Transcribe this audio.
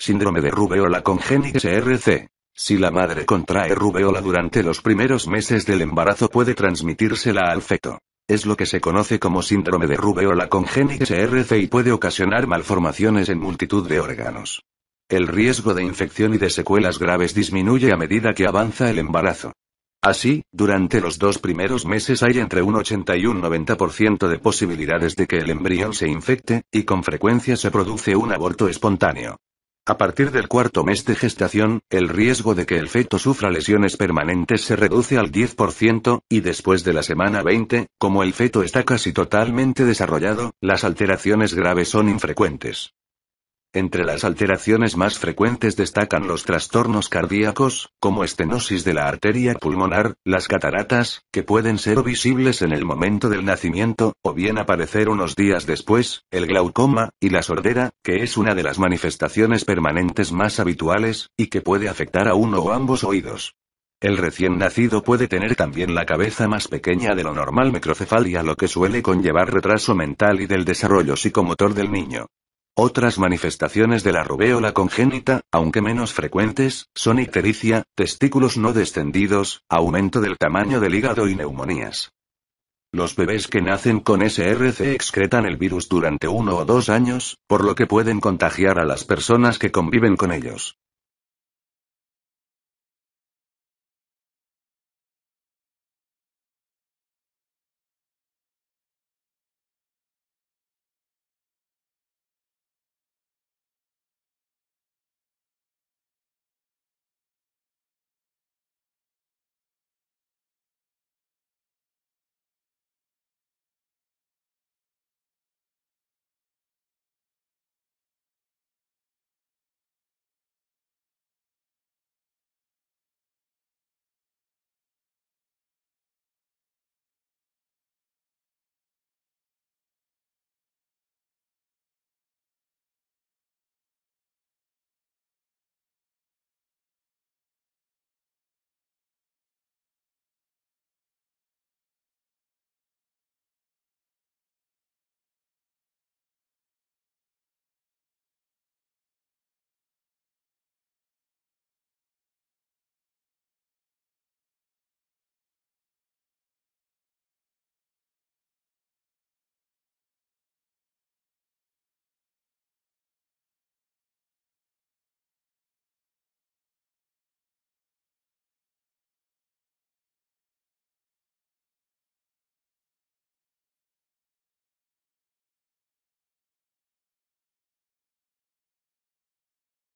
Síndrome de rubeola congénita SRC. Si la madre contrae rubeola durante los primeros meses del embarazo puede transmitírsela al feto. Es lo que se conoce como síndrome de rubeola congénita SRC y puede ocasionar malformaciones en multitud de órganos. El riesgo de infección y de secuelas graves disminuye a medida que avanza el embarazo. Así, durante los dos primeros meses hay entre un 80 y un 90% de posibilidades de que el embrión se infecte, y con frecuencia se produce un aborto espontáneo. A partir del cuarto mes de gestación, el riesgo de que el feto sufra lesiones permanentes se reduce al 10%, y después de la semana 20, como el feto está casi totalmente desarrollado, las alteraciones graves son infrecuentes. Entre las alteraciones más frecuentes destacan los trastornos cardíacos, como estenosis de la arteria pulmonar, las cataratas, que pueden ser visibles en el momento del nacimiento, o bien aparecer unos días después, el glaucoma, y la sordera, que es una de las manifestaciones permanentes más habituales, y que puede afectar a uno o ambos oídos. El recién nacido puede tener también la cabeza más pequeña de lo normal microcefalia, lo que suele conllevar retraso mental y del desarrollo psicomotor del niño. Otras manifestaciones de la rubéola congénita, aunque menos frecuentes, son ictericia, testículos no descendidos, aumento del tamaño del hígado y neumonías. Los bebés que nacen con SRC excretan el virus durante uno o dos años, por lo que pueden contagiar a las personas que conviven con ellos.